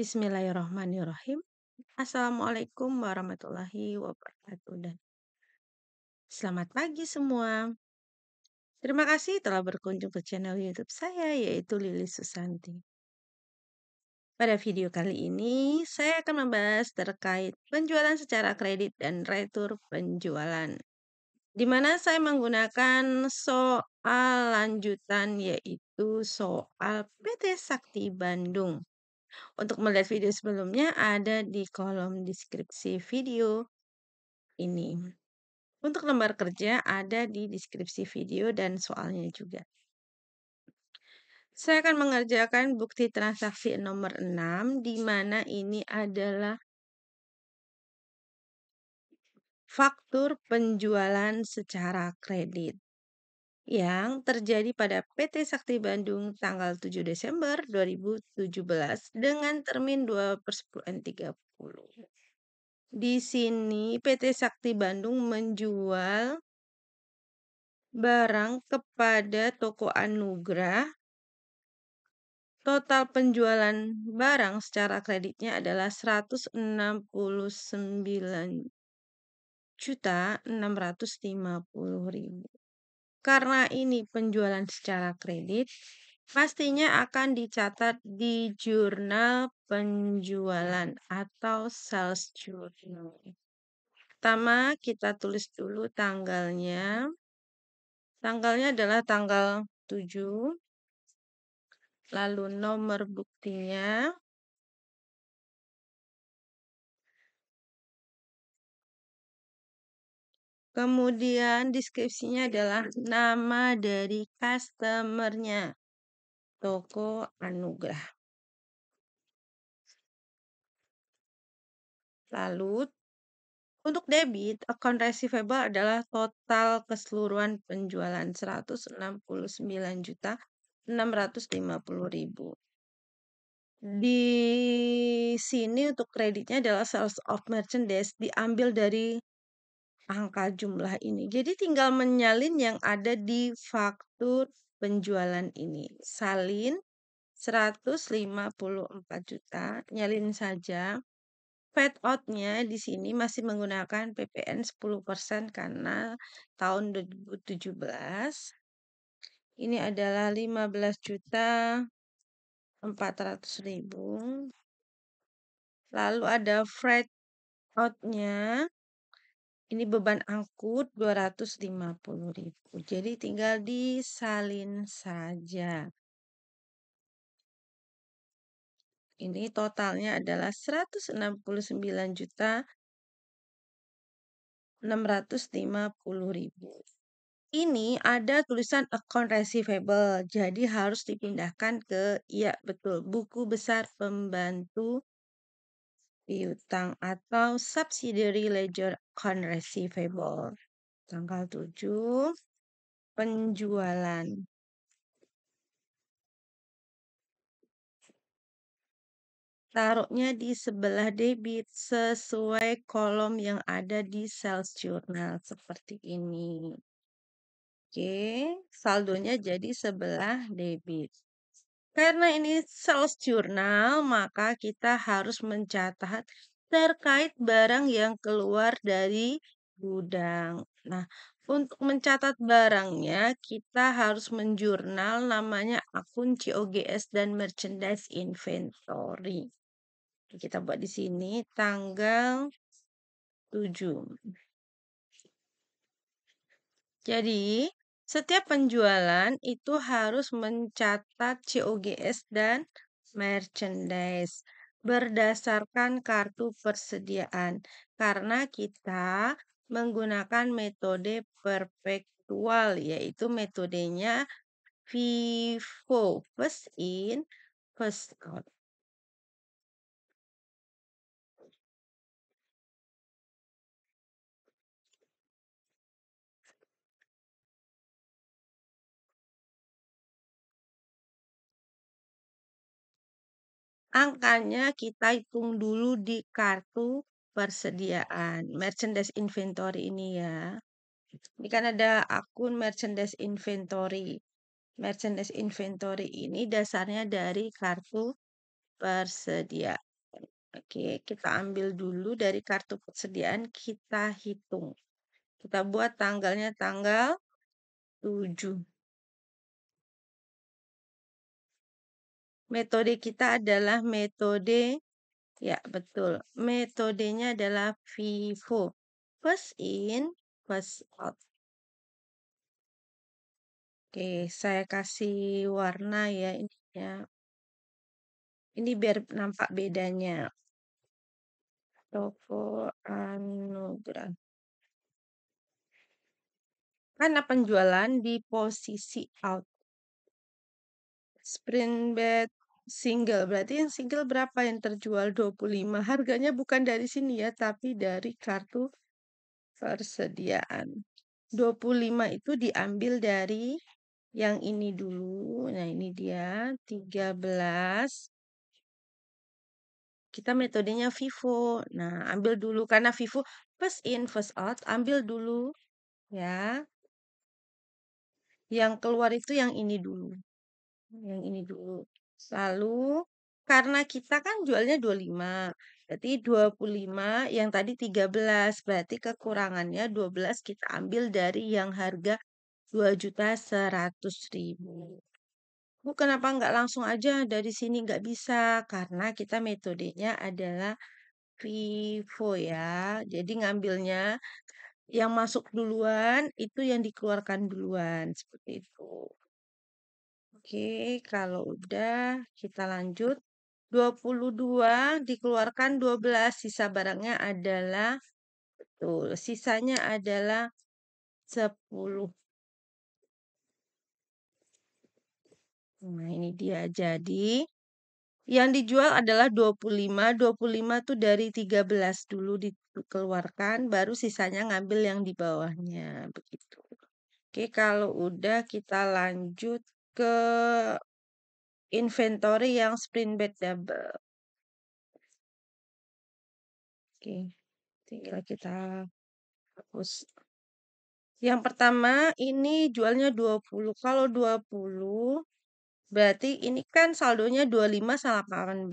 Bismillahirrahmanirrahim. Assalamualaikum warahmatullahi wabarakatuh dan selamat pagi semua. Terima kasih telah berkunjung ke channel YouTube saya yaitu Lili Susanti. Pada video kali ini, saya akan membahas terkait penjualan secara kredit dan retur penjualan. Di mana saya menggunakan soal lanjutan yaitu soal PT Sakti Bandung. Untuk melihat video sebelumnya ada di kolom deskripsi video ini. Untuk lembar kerja ada di deskripsi video dan soalnya juga. Saya akan mengerjakan bukti transaksi nomor 6 di mana ini adalah faktur penjualan secara kredit yang terjadi pada PT Sakti Bandung tanggal 7 Desember 2017 dengan termin 2 per 10N30. Di sini PT Sakti Bandung menjual barang kepada toko anugerah. Total penjualan barang secara kreditnya adalah 169 juta 650 ribu. Karena ini penjualan secara kredit, pastinya akan dicatat di jurnal penjualan atau sales journal. Pertama, kita tulis dulu tanggalnya. Tanggalnya adalah tanggal 7. Lalu nomor buktinya Kemudian deskripsinya adalah nama dari customernya. Toko Anugrah. Lalu, untuk debit, account receivable adalah total keseluruhan penjualan 169 juta 650 ribu. Di sini untuk kreditnya adalah sales of merchandise diambil dari angka jumlah ini. Jadi tinggal menyalin yang ada di faktur penjualan ini. Salin 154 juta, nyalin saja. Fat out-nya di sini masih menggunakan PPN 10% karena tahun 2017. Ini adalah 15 juta 400 ribu. Lalu ada freight out-nya ini beban angkut 250.000. Jadi tinggal disalin saja. Ini totalnya adalah 169 juta 650.000. Ini ada tulisan account receivable, jadi harus dipindahkan ke ya betul buku besar pembantu piutang atau subsidiary ledger account receivable. Tanggal 7 penjualan. Taruhnya di sebelah debit sesuai kolom yang ada di sales journal seperti ini. Oke, saldonya jadi sebelah debit. Karena ini sales jurnal, maka kita harus mencatat terkait barang yang keluar dari gudang. Nah, untuk mencatat barangnya, kita harus menjurnal namanya akun COGS dan merchandise inventory. Kita buat di sini tanggal 7. Jadi, setiap penjualan itu harus mencatat COGS dan merchandise berdasarkan kartu persediaan karena kita menggunakan metode perpetual yaitu metodenya FIFO, first in, first out. angkanya kita hitung dulu di kartu persediaan, merchandise inventory ini ya. Ini kan ada akun merchandise inventory. Merchandise inventory ini dasarnya dari kartu persediaan. Oke, kita ambil dulu dari kartu persediaan, kita hitung. Kita buat tanggalnya tanggal 7. Metode kita adalah metode, ya betul, metodenya adalah FIFO. First in, first out. Oke, saya kasih warna ya ini ya Ini biar nampak bedanya. Toko anugerah. Karena penjualan di posisi out. spring bed Single, berarti yang single berapa yang terjual? 25. Harganya bukan dari sini ya, tapi dari kartu persediaan. 25 itu diambil dari yang ini dulu. Nah, ini dia 13 kita metodenya Vivo. Nah, ambil dulu karena Vivo first in first out, ambil dulu ya. Yang keluar itu yang ini dulu. Yang ini dulu. Lalu karena kita kan jualnya 25, berarti 25 yang tadi 13, berarti kekurangannya 12 kita ambil dari yang harga 2.100.000. Bu, kenapa nggak langsung aja dari sini? Nggak bisa, karena kita metodenya adalah FIFO ya. Jadi ngambilnya yang masuk duluan itu yang dikeluarkan duluan, seperti itu. Oke, kalau udah kita lanjut. 22 dikeluarkan 12, sisa barangnya adalah betul, sisanya adalah 10. Nah, ini dia. Jadi yang dijual adalah 25. 25 tuh dari 13 dulu dikeluarkan, baru sisanya ngambil yang di bawahnya begitu. Oke, kalau udah kita lanjut ke inventory yang sprint bed double. Oke, tinggal kita hapus. Yang pertama ini jualnya 20. Kalau 20 berarti ini kan saldonya 25 sama 18.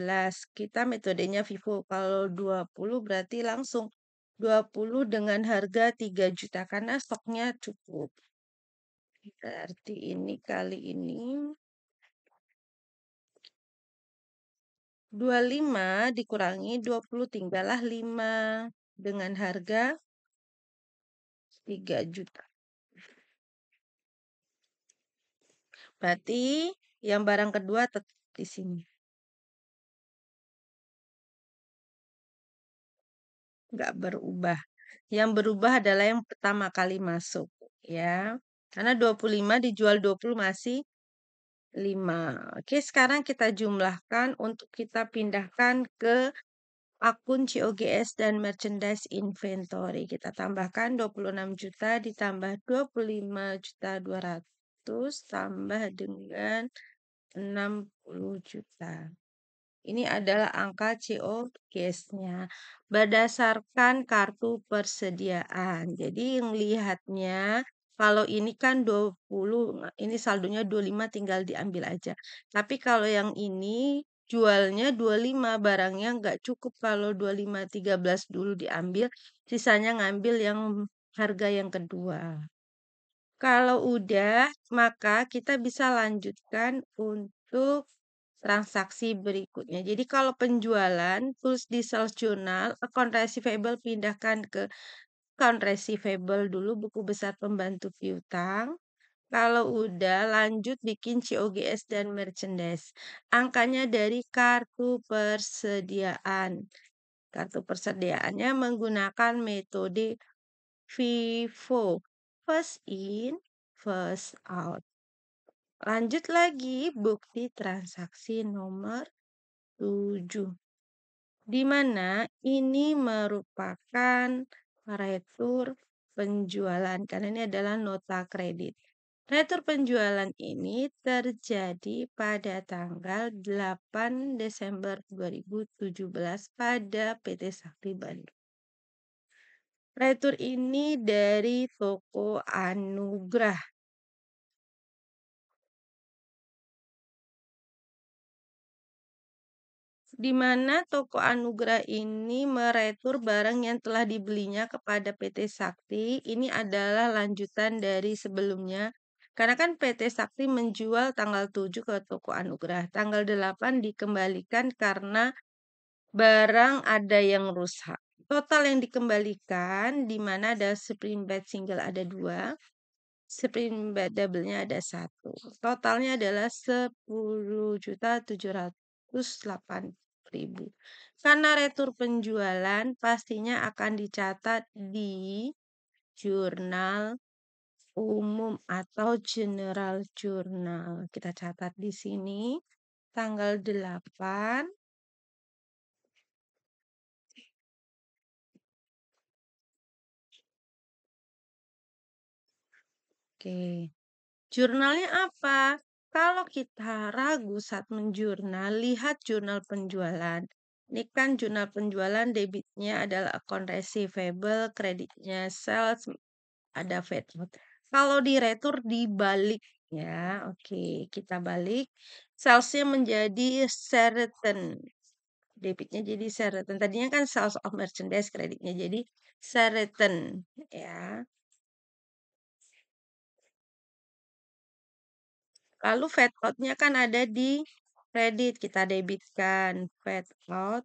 Kita metodenya Vivo. Kalau 20 berarti langsung 20 dengan harga 3 juta karena stoknya cukup. Berarti ini kali ini 25 dikurangi 20 tinggallah 5 dengan harga 3 juta. Berarti yang barang kedua tetap di sini. Nggak berubah. Yang berubah adalah yang pertama kali masuk. ya. Karena 25 dijual 20 masih 5. Oke, sekarang kita jumlahkan untuk kita pindahkan ke akun COGS dan merchandise inventory. Kita tambahkan 26 juta ditambah 25 juta 200 tambah dengan 60 juta. Ini adalah angka COGS-nya berdasarkan kartu persediaan. Jadi yang lihatnya kalau ini kan 20, ini saldonya 25 tinggal diambil aja. Tapi kalau yang ini jualnya 25, barangnya nggak cukup kalau 25, 13 dulu diambil, sisanya ngambil yang harga yang kedua. Kalau udah, maka kita bisa lanjutkan untuk transaksi berikutnya. Jadi kalau penjualan, tulis di sales journal, account receivable pindahkan ke Account Receivable dulu buku besar pembantu piutang. Kalau udah, lanjut bikin COGS dan merchandise. Angkanya dari kartu persediaan. Kartu persediaannya menggunakan metode FIFO. First in, first out. Lanjut lagi bukti transaksi nomor 7. Di mana ini merupakan Retur penjualan karena ini adalah nota kredit. Retur penjualan ini terjadi pada tanggal 8 Desember 2017 pada PT Sakti Bandung. Retur ini dari toko Anugrah di mana toko anugerah ini meretur barang yang telah dibelinya kepada PT Sakti. Ini adalah lanjutan dari sebelumnya. Karena kan PT Sakti menjual tanggal 7 ke toko anugerah. Tanggal 8 dikembalikan karena barang ada yang rusak. Total yang dikembalikan di mana ada spring bed single ada dua, spring bed double-nya ada satu. Totalnya adalah 10 juta 700 108.000. Karena retur penjualan pastinya akan dicatat di jurnal umum atau general journal. Kita catat di sini tanggal 8 Oke. Jurnalnya apa? Kalau kita ragu saat menjurnal, lihat jurnal penjualan. Ini kan jurnal penjualan debitnya adalah account receivable, kreditnya sales, ada VAT. Kalau di retur dibalik ya, oke kita balik. Salesnya menjadi certain, debitnya jadi certain. Tadinya kan sales of merchandise, kreditnya jadi certain ya. Lalu fat out-nya kan ada di kredit, kita debitkan fat out.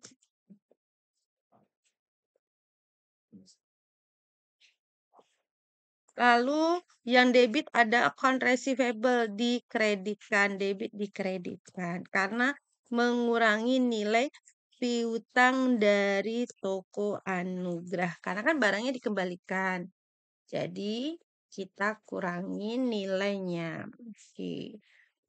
Lalu yang debit ada account receivable dikreditkan, debit dikreditkan karena mengurangi nilai piutang dari toko anugerah karena kan barangnya dikembalikan. Jadi kita kurangi nilainya. Oke.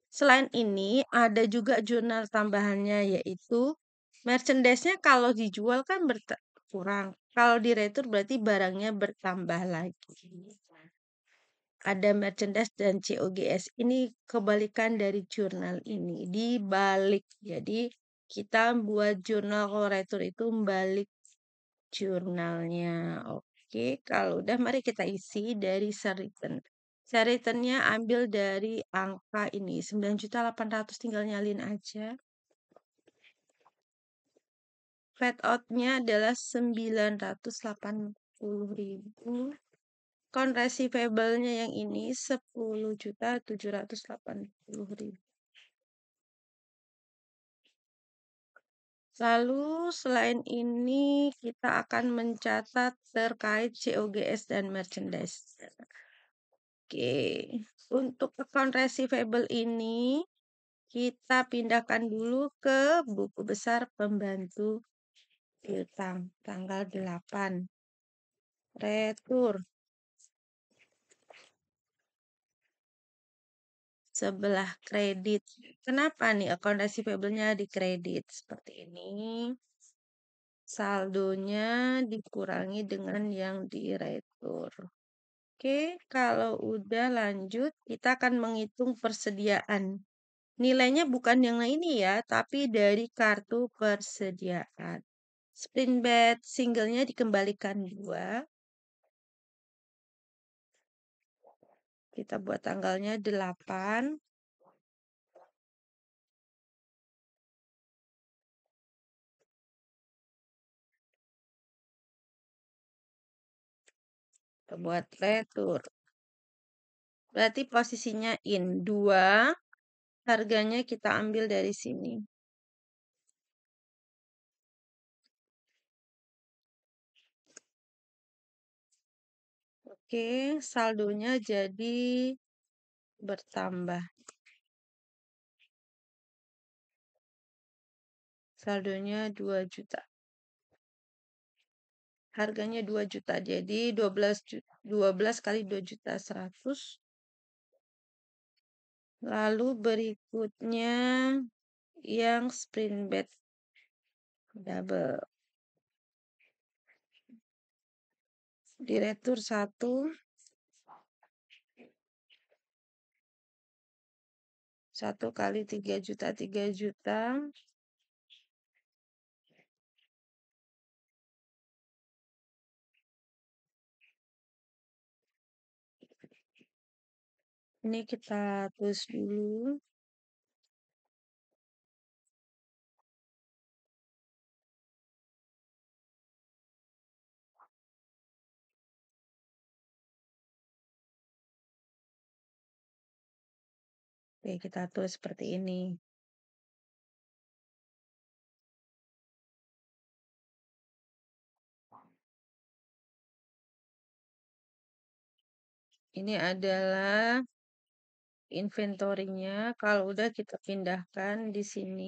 Selain ini, ada juga jurnal tambahannya, yaitu merchandise-nya kalau dijual kan berkurang. Kalau di retur berarti barangnya bertambah lagi. Ada merchandise dan COGS. Ini kebalikan dari jurnal ini. Dibalik. Jadi, kita buat jurnal kalau retur itu balik jurnalnya. Oke. Oke, kalau udah mari kita isi dari share return. ambil dari angka ini, 9.800 tinggal nyalin aja. Fat out-nya adalah 980.000. Count receivable-nya yang ini 10.780.000. Lalu selain ini kita akan mencatat terkait COGS dan merchandise. Oke, untuk account receivable ini kita pindahkan dulu ke buku besar pembantu piutang tanggal 8. Retur sebelah kredit. Kenapa nih account receivable-nya di kredit seperti ini? Saldonya dikurangi dengan yang di retur. Oke, kalau udah lanjut, kita akan menghitung persediaan. Nilainya bukan yang ini ya, tapi dari kartu persediaan. Sprint single-nya dikembalikan dua Kita buat tanggalnya 8. Kita buat retur. Berarti posisinya in 2. Harganya kita ambil dari sini. Oke, saldonya jadi bertambah. Saldonya 2 juta. Harganya 2 juta. Jadi 12 juta, 12 kali 2 juta 100. Lalu berikutnya yang sprint bed double. Direktur satu satu kali tiga juta tiga juta ini kita tulis dulu Oke, kita tulis seperti ini. Ini adalah inventory-nya. Kalau udah kita pindahkan di sini.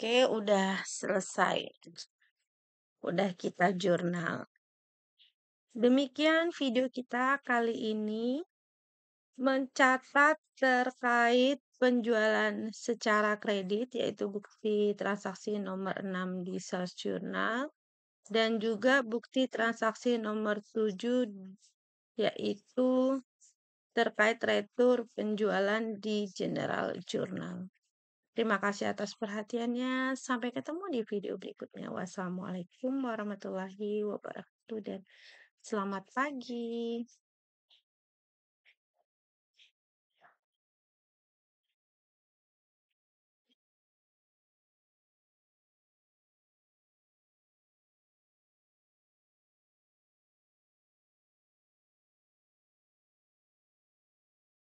Oke, udah selesai. Udah kita jurnal. Demikian video kita kali ini mencatat terkait penjualan secara kredit yaitu bukti transaksi nomor 6 di sales journal dan juga bukti transaksi nomor 7 yaitu terkait retur penjualan di general journal. Terima kasih atas perhatiannya. Sampai ketemu di video berikutnya. Wassalamualaikum warahmatullahi wabarakatuh, dan selamat pagi.